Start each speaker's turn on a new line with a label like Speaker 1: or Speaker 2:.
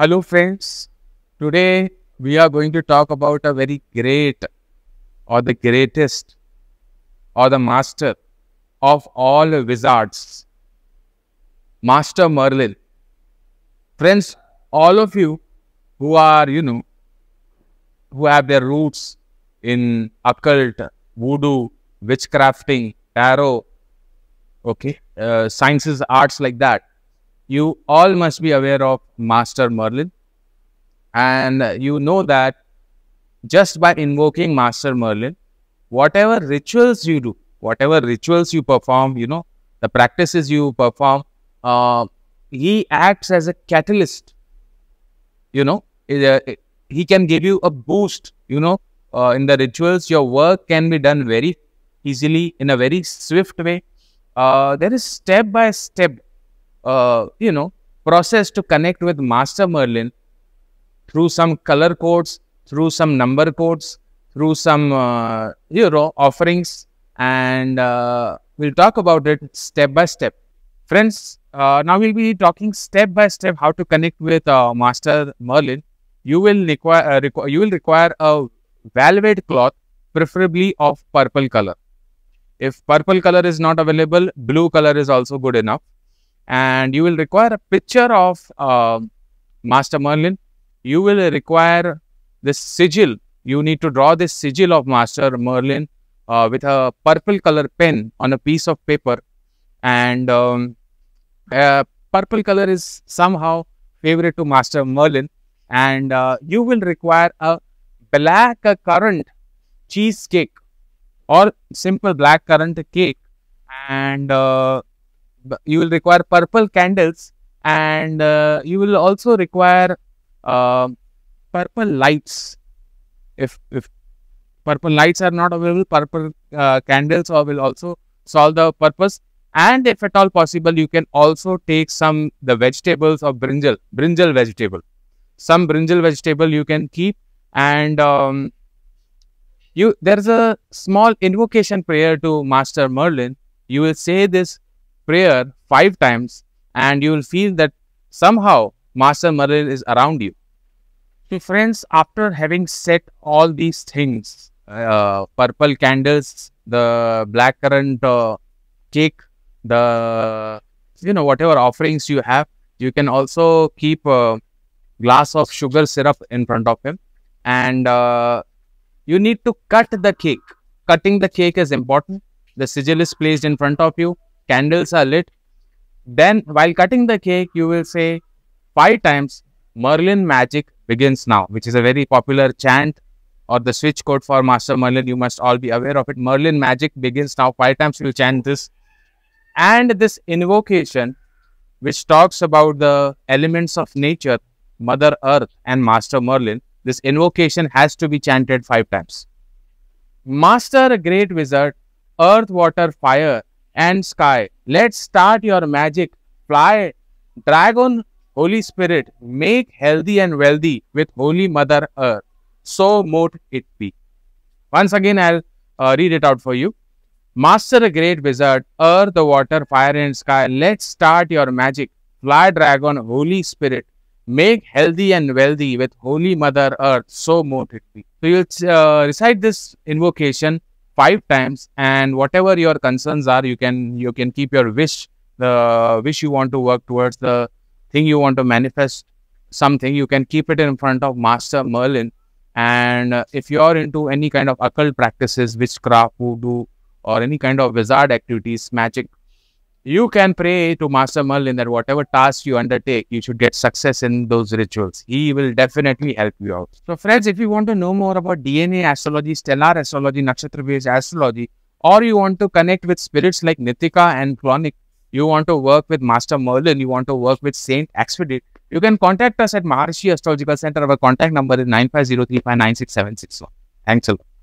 Speaker 1: Hello friends, today we are going to talk about a very great or the greatest or the master of all wizards, Master Merlin. Friends, all of you who are, you know, who have their roots in occult, voodoo, witchcrafting, tarot, okay, uh, sciences, arts like that you all must be aware of Master Merlin. And you know that just by invoking Master Merlin, whatever rituals you do, whatever rituals you perform, you know, the practices you perform, uh, he acts as a catalyst. You know, uh, he can give you a boost, you know, uh, in the rituals, your work can be done very easily in a very swift way. Uh, there is step by step uh, you know, process to connect with Master Merlin through some color codes, through some number codes, through some, uh, you know, offerings. And uh, we'll talk about it step by step. Friends, uh, now we'll be talking step by step how to connect with uh, Master Merlin. You will require, uh, requ you will require a velvet cloth, preferably of purple color. If purple color is not available, blue color is also good enough and you will require a picture of uh, Master Merlin. You will require this sigil. You need to draw this sigil of Master Merlin uh, with a purple color pen on a piece of paper. And um, uh, purple color is somehow favorite to Master Merlin. And uh, you will require a black currant cheesecake or simple black currant cake and uh, you will require purple candles and uh, you will also require uh, purple lights if if purple lights are not available purple uh, candles will also solve the purpose and if at all possible you can also take some the vegetables of brinjal brinjal vegetable some brinjal vegetable you can keep and um, you there's a small invocation prayer to master merlin you will say this prayer five times and you will feel that somehow Master Merlin is around you. So friends, after having set all these things, uh, purple candles, the blackcurrant uh, cake, the, you know, whatever offerings you have, you can also keep a glass of sugar syrup in front of him. And uh, you need to cut the cake. Cutting the cake is important. The sigil is placed in front of you candles are lit. Then while cutting the cake, you will say five times Merlin magic begins now, which is a very popular chant or the switch code for Master Merlin. You must all be aware of it. Merlin magic begins now. Five times you will chant this. And this invocation, which talks about the elements of nature, Mother Earth and Master Merlin, this invocation has to be chanted five times. Master, great wizard, earth, water, fire and sky. Let's start your magic. Fly, dragon, Holy Spirit, make healthy and wealthy with Holy Mother Earth. So mote it be. Once again, I'll uh, read it out for you. Master a great wizard, earth, the water, fire and sky. Let's start your magic. Fly dragon, Holy Spirit. Make healthy and wealthy with Holy Mother Earth. So mote it be. So you'll uh, recite this invocation five times and whatever your concerns are you can you can keep your wish the wish you want to work towards the thing you want to manifest something you can keep it in front of master merlin and if you are into any kind of occult practices witchcraft voodoo or any kind of wizard activities magic you can pray to Master Merlin that whatever task you undertake, you should get success in those rituals. He will definitely help you out. So, friends, if you want to know more about DNA astrology, stellar astrology, nakshatra based astrology, or you want to connect with spirits like Nitika and Chronic, you want to work with Master Merlin, you want to work with Saint Expedite, you can contact us at Maharishi Astrological Center. Our contact number is 9503596761. Thanks a lot.